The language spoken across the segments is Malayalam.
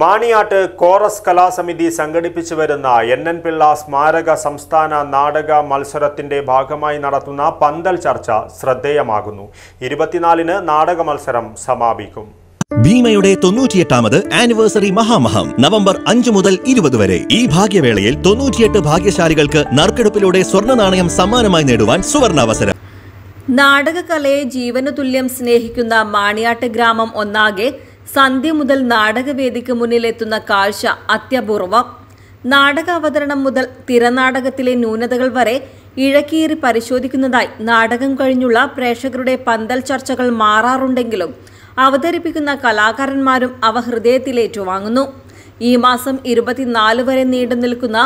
മാണിയാട്ട് കോറസ് കലാസമിതി സംഘടിപ്പിച്ചു വരുന്ന എൻ എൻ പിള്ള സ്മാരക സംസ്ഥാന നാടക മത്സരത്തിന്റെ ഭാഗമായി നടത്തുന്ന പന്തൽ ചർച്ച ശ്രദ്ധേയമാകുന്നു ഇരുപത്തിനാലിന് നാടക മത്സരം സമാപിക്കും ഭീമയുടെ തൊണ്ണൂറ്റിയെട്ടാമത് ആനിവേഴ്സറി മഹാമഹം നവംബർ അഞ്ച് മുതൽ ഇരുപത് വരെ ഈ ഭാഗ്യവേളയിൽ തൊണ്ണൂറ്റിയെട്ട് ഭാഗ്യശാലികൾക്ക് നറുക്കെടുപ്പിലൂടെ സ്വർണ്ണ നാണയം സമ്മാനമായി നേടുവാൻ സുവർണാവസരം നാടകകലയെ ജീവനതുല്യം സ്നേഹിക്കുന്ന മാണിയാട്ട് ഗ്രാമം ഒന്നാകെ സന്ധ്യ മുതൽ നാടകവേദിക്ക് മുന്നിലെത്തുന്ന കാഴ്ച അത്യപൂർവം നാടക അവതരണം മുതൽ തിരനാടകത്തിലെ ന്യൂനതകൾ വരെ ഇഴക്കിയേറി പരിശോധിക്കുന്നതായി നാടകം കഴിഞ്ഞുള്ള പ്രേക്ഷകരുടെ പന്തൽ ചർച്ചകൾ മാറാറുണ്ടെങ്കിലും അവതരിപ്പിക്കുന്ന കലാകാരന്മാരും അവ ഹൃദയത്തിലേറ്റുവാങ്ങുന്നു ഈ മാസം ഇരുപത്തിനാല് വരെ നീണ്ടു നിൽക്കുന്ന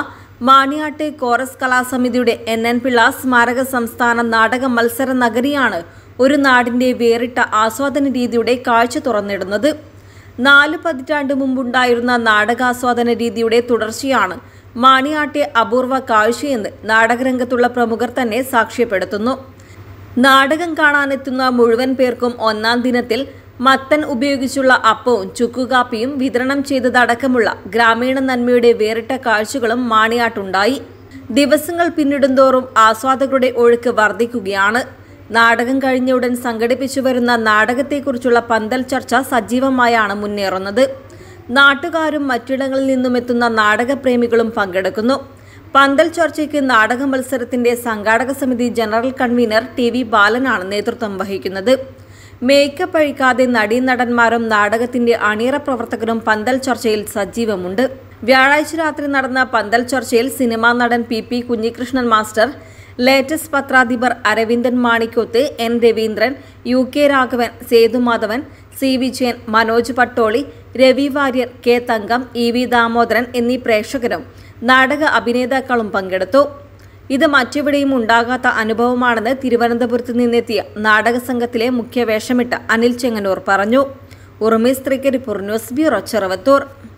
മാണിയാട്ടെ കോറസ് കലാസമിതിയുടെ എൻ എൻ പിള്ള സ്മാരക സംസ്ഥാന നാടക മത്സര നഗരിയാണ് ഒരു നാടിന്റെ വേറിട്ട ആസ്വാദന രീതിയുടെ കാഴ്ച തുറന്നിടുന്നത് നാല് പതിറ്റാണ്ട് മുമ്പുണ്ടായിരുന്ന നാടകാസ്വാദന രീതിയുടെ തുടർച്ചയാണ് മാണിയാട്ടെ അപൂർവ കാഴ്ചയെന്ന് നാടകരംഗത്തുള്ള പ്രമുഖർ തന്നെ സാക്ഷ്യപ്പെടുത്തുന്നു നാടകം കാണാനെത്തുന്ന മുഴുവൻ പേർക്കും ഒന്നാം ദിനത്തിൽ മത്തൻ ഉപയോഗിച്ചുള്ള അപ്പവും ചുക്കുകാപ്പിയും വിതരണം ചെയ്തതടക്കമുള്ള ഗ്രാമീണ നന്മയുടെ വേറിട്ട കാഴ്ചകളും മാണിയാട്ടുണ്ടായി ദിവസങ്ങൾ പിന്നിടുന്തോറും ആസ്വാദകരുടെ ഒഴുക്ക് വർദ്ധിക്കുകയാണ് നാടകം കഴിഞ്ഞ ഉടൻ സംഘടിപ്പിച്ചു വരുന്ന നാടകത്തെക്കുറിച്ചുള്ള പന്തൽ ചർച്ച സജീവമായാണ് മുന്നേറുന്നത് നാട്ടുകാരും മറ്റിടങ്ങളിൽ നിന്നും എത്തുന്ന നാടകപ്രേമികളും പങ്കെടുക്കുന്നു പന്തൽ ചർച്ചയ്ക്ക് നാടക മത്സരത്തിന്റെ സംഘാടക സമിതി ജനറൽ കൺവീനർ ടി വി ബാലനാണ് നേതൃത്വം വഹിക്കുന്നത് മേക്കപ്പ് അഴിക്കാതെ നടീനടന്മാരും നാടകത്തിന്റെ അണിയറ പ്രവർത്തകരും പന്തൽ ചർച്ചയിൽ സജീവമുണ്ട് വ്യാഴാഴ്ച രാത്രി നടന്ന പന്തൽ ചർച്ചയിൽ സിനിമാ നടൻ P P Kunhikrishnan master latest പത്രാധിപർ Aravindan Manikoth N Raveendran U K Raghavan Sethumadhavan C Vijayan Manoj Pattoli Ravi Warrier K Thankam E V Damodaran എന്നീ പ്രേക്ഷകരും നാടക അഭിനേതാക്കളും പങ്കെടുത്തു ഇത് മറ്റെവിടെയും ഉണ്ടാകാത്ത അനുഭവമാണെന്ന് തിരുവനന്തപുരത്ത് നിന്നെത്തിയ നാടക സംഘത്തിലെ മുഖ്യ അനിൽ ചെങ്ങന്നൂർ പറഞ്ഞു ഉറുമീസ് ത്രിക്കരി ന്യൂസ് ബ്യൂറോ ചെറുവത്തൂർ